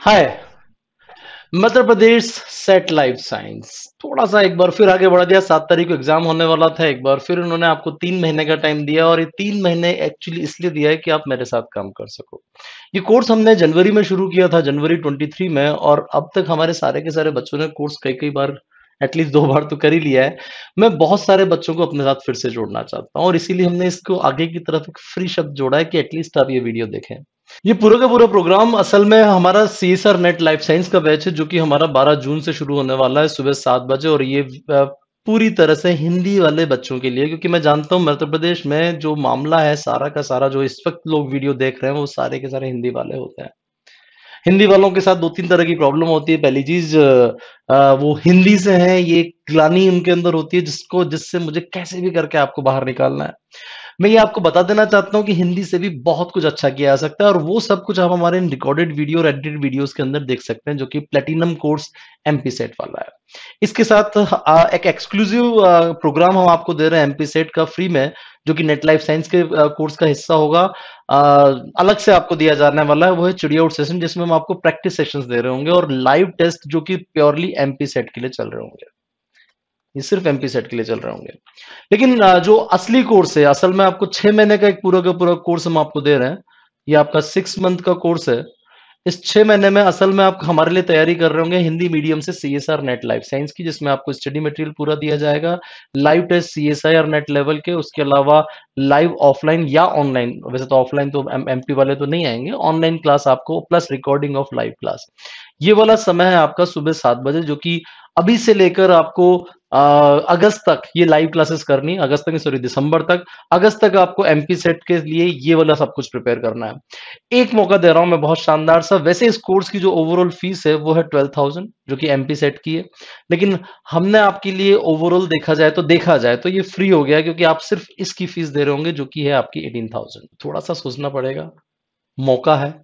हाय Madhya Pradesh SET life science थोड़ा सा एक बार फिर आगे बढ़ा दिया सात तारीख को एग्जाम होने वाला था एक बार फिर उन्होंने आपको तीन महीने का टाइम दिया और ये तीन महीने एक्चुअली इसलिए दिया है कि आप मेरे साथ काम कर सको ये कोर्स हमने जनवरी में शुरू किया था जनवरी 23 में और अब तक हमारे सारे के सारे बच्चों ने कोर्स कई कई बार एटलीस्ट दो बार तो कर ही लिया है मैं बहुत सारे बच्चों को अपने साथ फिर से जोड़ना चाहता हूँ और इसीलिए हमने इसको आगे की तरफ एक फ्री शब्द जोड़ा है कि एटलीस्ट आप ये वीडियो देखें ये पूरा का पूरा प्रोग्राम असल में हमारा CSIR NET life science का बैच है जो कि हमारा 12 जून से शुरू होने वाला है सुबह सात बजे और ये पूरी तरह से हिंदी वाले बच्चों के लिए क्योंकि मैं जानता हूं मध्य प्रदेश में जो मामला है सारा का सारा जो इस वक्त लोग वीडियो देख रहे हैं वो सारे के सारे हिंदी वाले होते हैं हिंदी वालों के साथ दो तीन तरह की प्रॉब्लम होती है पहली चीज वो हिंदी से है ये ग्लानी उनके अंदर होती है जिसको जिससे मुझे कैसे भी करके आपको बाहर निकालना है मैं ये आपको बता देना चाहता हूँ कि हिंदी से भी बहुत कुछ अच्छा किया जा सकता है और वो सब कुछ आप हमारे रिकॉर्डेड वीडियो और एडिटेड वीडियोस के अंदर देख सकते हैं जो कि प्लेटिनम कोर्स एमपी सेट वाला है इसके साथ एक एक्सक्लूसिव प्रोग्राम हम आपको दे रहे हैं एमपी सेट का फ्री में जो कि नेट लाइफ साइंस के कोर्स का हिस्सा होगा आ, अलग से आपको दिया जाने वाला है वो है चिड़िया सेशन जिसमें हम आपको प्रैक्टिस सेशंस दे रहे होंगे और लाइव टेस्ट जो कि प्योरली एमपी सेट के लिए चल रहे होंगे ये सिर्फ एमपी सेट के लिए चल रहे होंगे लेकिन जो असली कोर्स है असल में आपको छह महीने का एक पूरा का पूरा कोर्स हम आपको दे रहे हैं ये आपका सिक्स मंथ का कोर्स है इस छह महीने में असल में आप हमारे लिए तैयारी कर रहे होंगे हिंदी मीडियम से C S R NET life science की जिसमें आपको स्टडी मटेरियल पूरा दिया जाएगा live test C S I R NET level के उसके अलावा लाइव ऑफलाइन या ऑनलाइन वैसे तो ऑफलाइन तो एमपी वाले तो नहीं आएंगे ऑनलाइन क्लास आपको plus recording of live class ये वाला समय है आपका सुबह सात बजे जो कि अभी से लेकर आपको अगस्त तक ये लाइव क्लासेस करनी अगस्त तक सॉरी दिसंबर तक अगस्त तक आपको एमपी सेट के लिए ये वाला सब कुछ प्रिपेयर करना है एक मौका दे रहा हूं मैं बहुत शानदार सा वैसे इस कोर्स की जो ओवरऑल फीस है वो है ट्वेल्व थाउजेंड जो कि एमपी सेट की है लेकिन हमने आपके लिए ओवरऑल देखा जाए तो देखा जाए तो ये फ्री हो गया क्योंकि आप सिर्फ इसकी फीस दे रहे होंगे जो कि है आपकी एटीन थाउजेंड थोड़ा सा सोचना पड़ेगा मौका है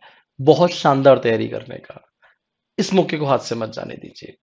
बहुत शानदार तैयारी करने का इस मौके को हाथ से मत जाने दीजिए